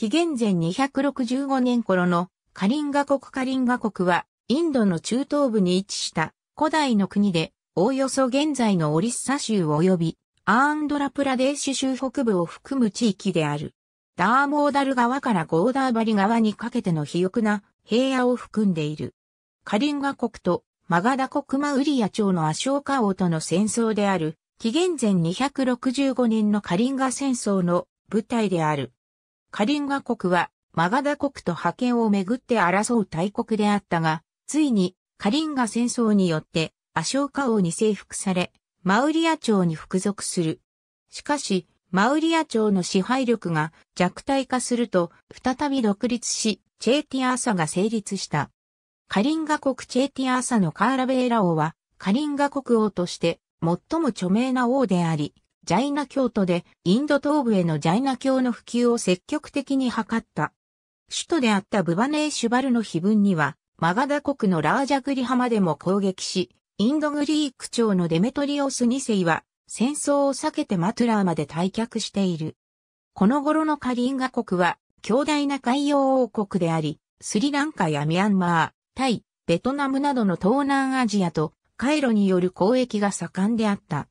紀元前265年頃のカリンガ国カリンガ国はインドの中東部に位置した古代の国でおおよそ現在のオリッサ州及びアーンドラプラデーシュ州北部を含む地域である。ダーモーダル川からゴーダーバリ川にかけての肥沃な平野を含んでいる。カリンガ国とマガダ国マウリア朝のアショーカ王との戦争である、紀元前265年のカリンガ戦争の舞台である。カリンガ国はマガダ国と覇権をめぐって争う大国であったが、ついにカリンガ戦争によってアショーカ王に征服され、マウリア朝に服属する。しかし、マウリア朝の支配力が弱体化すると、再び独立し、チェーティアーサが成立した。カリンガ国チェーティアーサのカーラベーラ王は、カリンガ国王として最も著名な王であり、ジャイナ教徒で、インド東部へのジャイナ教の普及を積極的に図った。首都であったブバネーシュバルの碑文には、マガダ国のラージャグリハまでも攻撃し、インドグリーク朝のデメトリオス2世は、戦争を避けてマトゥラーまで退却している。この頃のカリンガ国は、強大な海洋王国であり、スリランカやミャンマー、タイ、ベトナムなどの東南アジアと、カイロによる交易が盛んであった。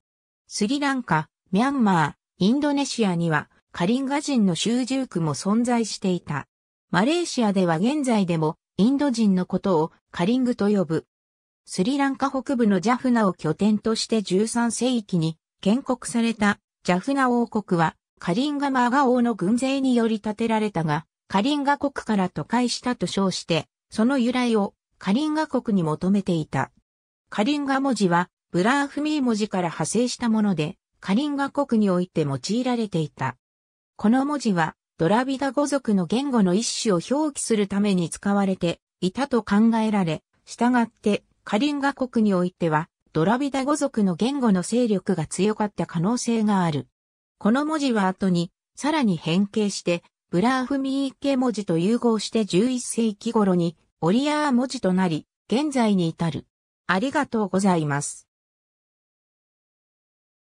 スリランカ、ミャンマー、インドネシアにはカリンガ人の集住区も存在していた。マレーシアでは現在でもインド人のことをカリングと呼ぶ。スリランカ北部のジャフナを拠点として13世紀に建国されたジャフナ王国はカリンガマーガ王の軍勢により建てられたが、カリンガ国から都会したと称して、その由来をカリンガ国に求めていた。カリンガ文字はブラーフミー文字から派生したもので、カリンガ国において用いられていた。この文字は、ドラビダ語族の言語の一種を表記するために使われていたと考えられ、従ってカリンガ国においては、ドラビダ語族の言語の勢力が強かった可能性がある。この文字は後に、さらに変形して、ブラーフミーケ文字と融合して11世紀頃に、オリアー文字となり、現在に至る。ありがとうございます。